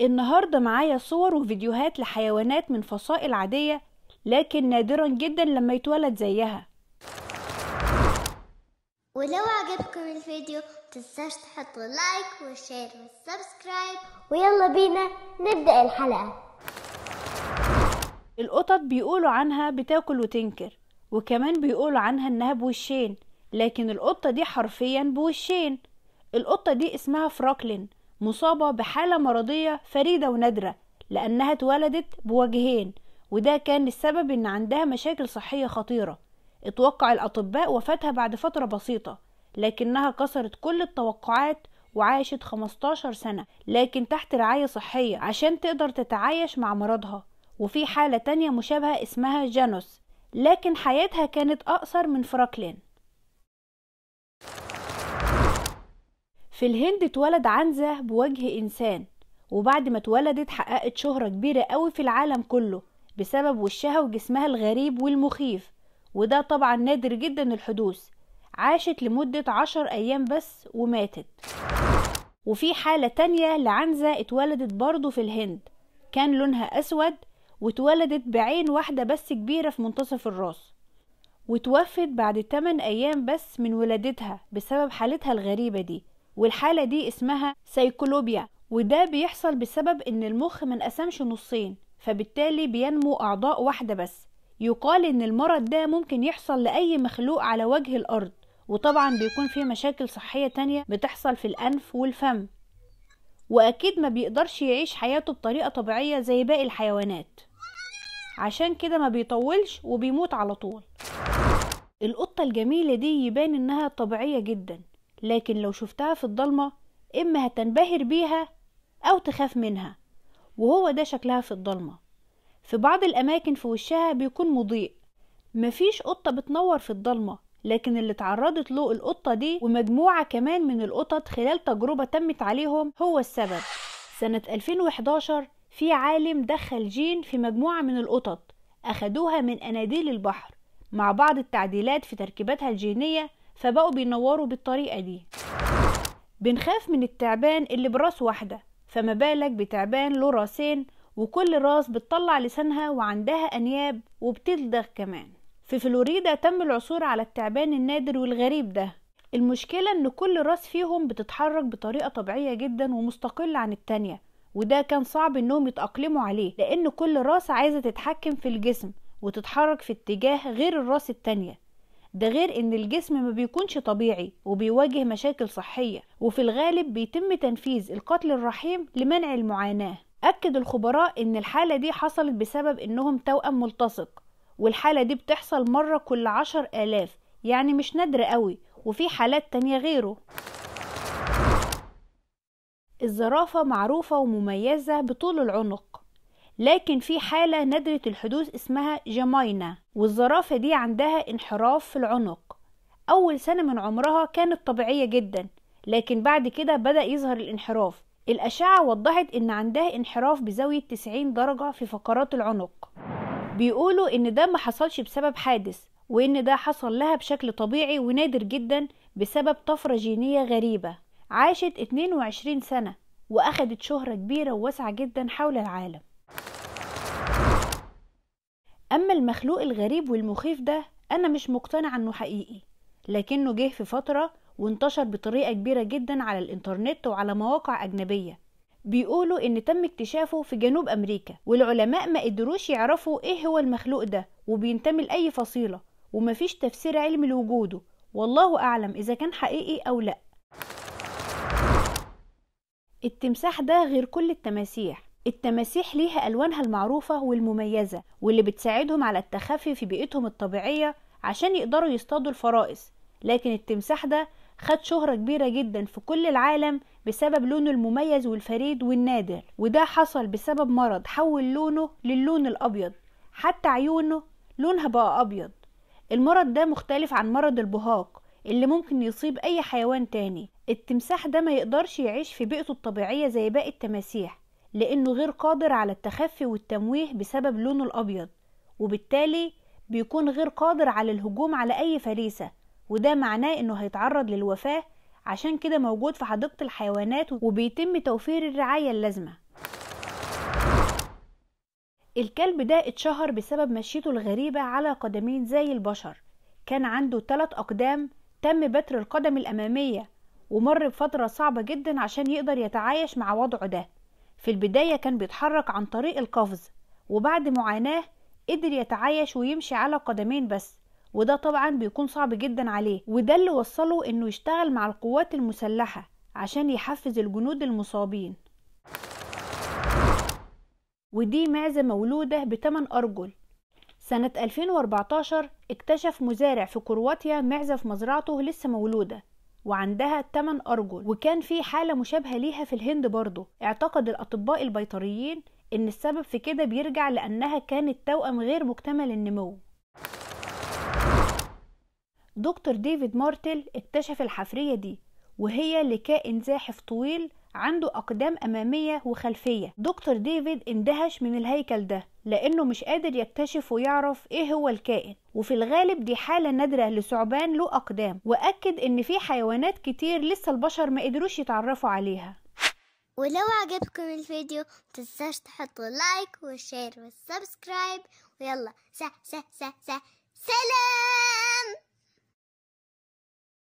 النهاردة معايا صور وفيديوهات لحيوانات من فصائل عادية لكن نادرا جدا لما يتولد زيها ولو عجبكم الفيديو متنساش تحطوا لايك وشير وسبسكرايب ويلا بينا نبدأ الحلقة القطط بيقولوا عنها بتاكل وتنكر وكمان بيقولوا عنها انها بوشين لكن القطة دي حرفيا بوشين القطة دي اسمها فراكلين مصابة بحالة مرضية فريدة ونادرة لأنها اتولدت بوجهين وده كان السبب إن عندها مشاكل صحية خطيرة اتوقع الأطباء وفاتها بعد فترة بسيطة لكنها كسرت كل التوقعات وعاشت 15 سنة لكن تحت رعاية صحية عشان تقدر تتعايش مع مرضها وفي حالة تانية مشابهة اسمها جانوس لكن حياتها كانت أقصر من فراكلين في الهند اتولد عنزة بوجه إنسان وبعد ما اتولدت حققت شهرة كبيرة قوي في العالم كله بسبب وشها وجسمها الغريب والمخيف وده طبعا نادر جدا الحدوث عاشت لمدة عشر أيام بس وماتت وفي حالة تانية لعنزة اتولدت برضه في الهند كان لونها أسود واتولدت بعين واحدة بس كبيرة في منتصف الراس وتوفت بعد 8 أيام بس من ولادتها بسبب حالتها الغريبة دي والحالة دي اسمها سيكولوبيا وده بيحصل بسبب ان المخ من قسمش نصين فبالتالي بينمو اعضاء واحدة بس يقال ان المرض ده ممكن يحصل لأي مخلوق على وجه الارض وطبعا بيكون فيه مشاكل صحية تانية بتحصل في الأنف والفم وأكيد ما بيقدرش يعيش حياته بطريقة طبيعية زي باقي الحيوانات عشان كده ما بيطولش وبيموت على طول القطة الجميلة دي يبان إنها طبيعية جدا لكن لو شفتها في الضلمة إما هتنبهر بيها أو تخاف منها وهو ده شكلها في الضلمة في بعض الأماكن في وشها بيكون مضيء مفيش قطة بتنور في الضلمة لكن اللي اتعرضت له القطة دي ومجموعة كمان من القطط خلال تجربة تمت عليهم هو السبب سنة 2011 في عالم دخل جين في مجموعة من القطط أخدوها من أناديل البحر مع بعض التعديلات في تركيبتها الجينية فبقوا بينوروا بالطريقة دي بنخاف من التعبان اللي براس واحدة فما بالك بتعبان له راسين وكل راس بتطلع لسانها وعندها أنياب وبتلدغ كمان في فلوريدا تم العثور على التعبان النادر والغريب ده المشكلة ان كل راس فيهم بتتحرك بطريقة طبيعية جدا ومستقلة عن التانية وده كان صعب انهم يتأقلموا عليه لان كل راس عايزة تتحكم في الجسم وتتحرك في اتجاه غير الراس التانية ده غير ان الجسم ما بيكونش طبيعي وبيواجه مشاكل صحية وفي الغالب بيتم تنفيذ القتل الرحيم لمنع المعاناة أكد الخبراء ان الحالة دي حصلت بسبب انهم توأم ملتصق والحالة دي بتحصل مرة كل عشر آلاف يعني مش نادرة قوي وفي حالات تانية غيره الزرافة معروفة ومميزة بطول العنق لكن في حالة ندرة الحدوث اسمها جماينا والزرافة دي عندها انحراف في العنق أول سنة من عمرها كانت طبيعية جدا لكن بعد كده بدأ يظهر الانحراف الأشعة وضحت إن عندها انحراف بزاوية 90 درجة في فقرات العنق بيقولوا إن ده ما حصلش بسبب حادث وإن ده حصل لها بشكل طبيعي ونادر جدا بسبب طفرة جينية غريبة عاشت 22 سنة وأخدت شهرة كبيرة وواسعة جدا حول العالم أما المخلوق الغريب والمخيف ده أنا مش مقتنع أنه حقيقي لكنه جه في فترة وانتشر بطريقة كبيرة جدا على الإنترنت وعلى مواقع أجنبية بيقولوا إن تم اكتشافه في جنوب أمريكا والعلماء ما قدروش يعرفوا إيه هو المخلوق ده وبينتمي لأي فصيلة ومفيش تفسير علمي لوجوده والله أعلم إذا كان حقيقي أو لأ التمساح ده غير كل التماسيح التماسيح ليها ألوانها المعروفة والمميزة واللي بتساعدهم على التخفي في بيئتهم الطبيعية عشان يقدروا يصطادوا الفرائس لكن التمساح ده خد شهرة كبيرة جدا في كل العالم بسبب لونه المميز والفريد والنادر وده حصل بسبب مرض حول لونه للون الأبيض حتى عيونه لونها بقى أبيض المرض ده مختلف عن مرض البهاق اللي ممكن يصيب أي حيوان تاني التمساح ده ما يقدرش يعيش في بيئته الطبيعية زي باقي التماسيح لأنه غير قادر على التخفي والتمويه بسبب لونه الأبيض وبالتالي بيكون غير قادر على الهجوم على أي فريسة وده معناه إنه هيتعرض للوفاة عشان كده موجود في حديقة الحيوانات وبيتم توفير الرعاية اللازمة الكلب ده اتشهر بسبب مشيته الغريبة على قدمين زي البشر كان عنده تلات أقدام تم بتر القدم الأمامية ومر بفترة صعبة جدا عشان يقدر يتعايش مع وضعه ده في البداية كان بيتحرك عن طريق القفز وبعد معاناة قدر يتعايش ويمشي على قدمين بس وده طبعا بيكون صعب جدا عليه وده اللي وصله انه يشتغل مع القوات المسلحة عشان يحفز الجنود المصابين ودي معزة مولودة بتمن أرجل سنة 2014 اكتشف مزارع في كرواتيا معزة في مزرعته لسه مولودة وعندها 8 أرجل وكان في حالة مشابهة ليها في الهند برضو اعتقد الأطباء البيطريين إن السبب في كده بيرجع لأنها كانت توأم غير مكتمل النمو دكتور ديفيد مارتل اكتشف الحفرية دي وهي لكائن زاحف طويل عنده أقدام أمامية وخلفية دكتور ديفيد اندهش من الهيكل ده لأنه مش قادر يكتشف ويعرف إيه هو الكائن وفي الغالب دي حالة نادرة لثعبان له أقدام وأكد إن في حيوانات كتير لسه البشر ما قدروش يتعرفوا عليها ولو عجبكم الفيديو متنساش تحطوا لايك وشير وسبسكرايب ويلا سا سا سا سا سلام